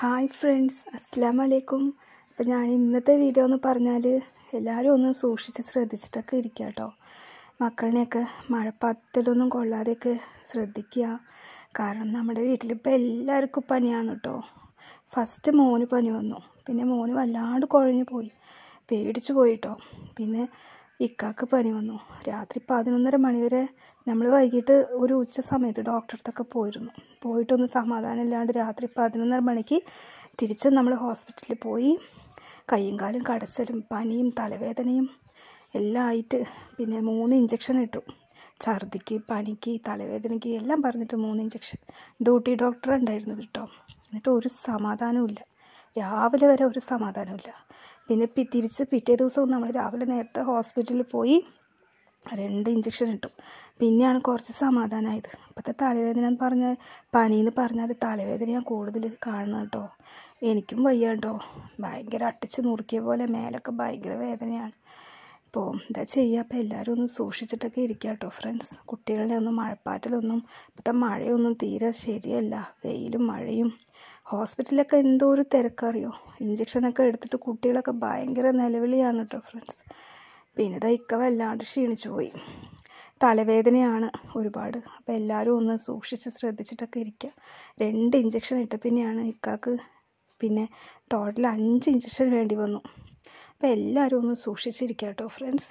hi friends അസ്സാം വലൈക്കും അപ്പം ഞാൻ ഇന്നത്തെ വീഡിയോ എന്ന് പറഞ്ഞാൽ എല്ലാവരും ഒന്ന് സൂക്ഷിച്ച് ശ്രദ്ധിച്ചിട്ടൊക്കെ ഇരിക്കുക കേട്ടോ മക്കളിനെയൊക്കെ മഴപ്പാറ്റലൊന്നും കൊള്ളാതെയൊക്കെ ശ്രദ്ധിക്കുക കാരണം നമ്മുടെ വീട്ടിലിപ്പോൾ എല്ലാവർക്കും പനിയാണ് കേട്ടോ ഫസ്റ്റ് മോന് പനി വന്നു പിന്നെ മോന് വല്ലാണ്ട് കുഴഞ്ഞു പോയി പേടിച്ചു പോയിട്ടോ പിന്നെ ഇക്കാക്ക് പനി വന്നു രാത്രി പതിനൊന്നര മണിവരെ നമ്മൾ വൈകിട്ട് ഒരു ഉച്ച സമയത്ത് ഡോക്ടറടുത്തൊക്കെ പോയിരുന്നു പോയിട്ടൊന്നും സമാധാനം ഇല്ലാണ്ട് രാത്രി പതിനൊന്നര മണിക്ക് തിരിച്ചും നമ്മൾ ഹോസ്പിറ്റലിൽ പോയി കയ്യും കാലും കടച്ചലും പനിയും തലവേദനയും എല്ലാം ആയിട്ട് പിന്നെ മൂന്ന് ഇഞ്ചക്ഷൻ ഇട്ടു ഛർദിക്ക് പനിക്ക് തലവേദനയ്ക്ക് എല്ലാം പറഞ്ഞിട്ട് മൂന്ന് ഇഞ്ചക്ഷൻ ഡ്യൂട്ടി ഡോക്ടർ ഉണ്ടായിരുന്നത് കേട്ടോ എന്നിട്ട് ഒരു സമാധാനവും ഇല്ല രാവിലെ വരെ ഒരു സമാധാനമില്ല പിന്നെ തിരിച്ച് പിറ്റേ ദിവസവും നമ്മൾ രാവിലെ നേരത്തെ ഹോസ്പിറ്റലിൽ പോയി രണ്ട് ഇഞ്ചക്ഷൻ ഇട്ടു പിന്നെയാണ് കുറച്ച് സമാധാനമായത് ഇപ്പോഴത്തെ തലവേദന എന്ന് പറഞ്ഞാൽ പനിയെന്ന് പറഞ്ഞാൽ ഞാൻ കൂടുതൽ കാണുന്നത് കേട്ടോ എനിക്കും വയ്യാണ്ടോ ഭയങ്കര അട്ടിച്ച് നുറുക്കിയ പോലെ മേലൊക്കെ ഭയങ്കര വേദനയാണ് അപ്പോൾ എന്താ ചെയ്യുക അപ്പോൾ എല്ലാവരും ഒന്ന് സൂക്ഷിച്ചിട്ടൊക്കെ ഇരിക്കുക കേട്ടോ ഫ്രണ്ട്സ് കുട്ടികളെ ഒന്നും മഴപ്പാറ്റലൊന്നും ഇപ്പോഴത്തെ മഴയൊന്നും തീരെ ശരിയല്ല വെയിലും മഴയും ഹോസ്പിറ്റലിലൊക്കെ എന്തോ ഒരു തിരക്കറിയോ ഇഞ്ചക്ഷനൊക്കെ എടുത്തിട്ട് കുട്ടികളൊക്കെ ഭയങ്കര നിലവിളിയാണ് കേട്ടോ ഫ്രണ്ട്സ് പിന്നെ ദൈക്ക വല്ലാണ്ട് ക്ഷീണിച്ചു പോയി തലവേദനയാണ് ഒരുപാട് അപ്പോൾ എല്ലാവരും ഒന്ന് സൂക്ഷിച്ച് ശ്രദ്ധിച്ചിട്ടൊക്കെ ഇരിക്കുക രണ്ട് ഇഞ്ചക്ഷൻ ഇട്ട പിന്നെയാണ് ഇക്കാക്ക് പിന്നെ ടോട്ടൽ അഞ്ച് ഇഞ്ചക്ഷൻ വേണ്ടി വന്നു അപ്പോൾ എല്ലാവരും ഒന്ന് സൂക്ഷിച്ചിരിക്കാം കേട്ടോ ഫ്രണ്ട്സ്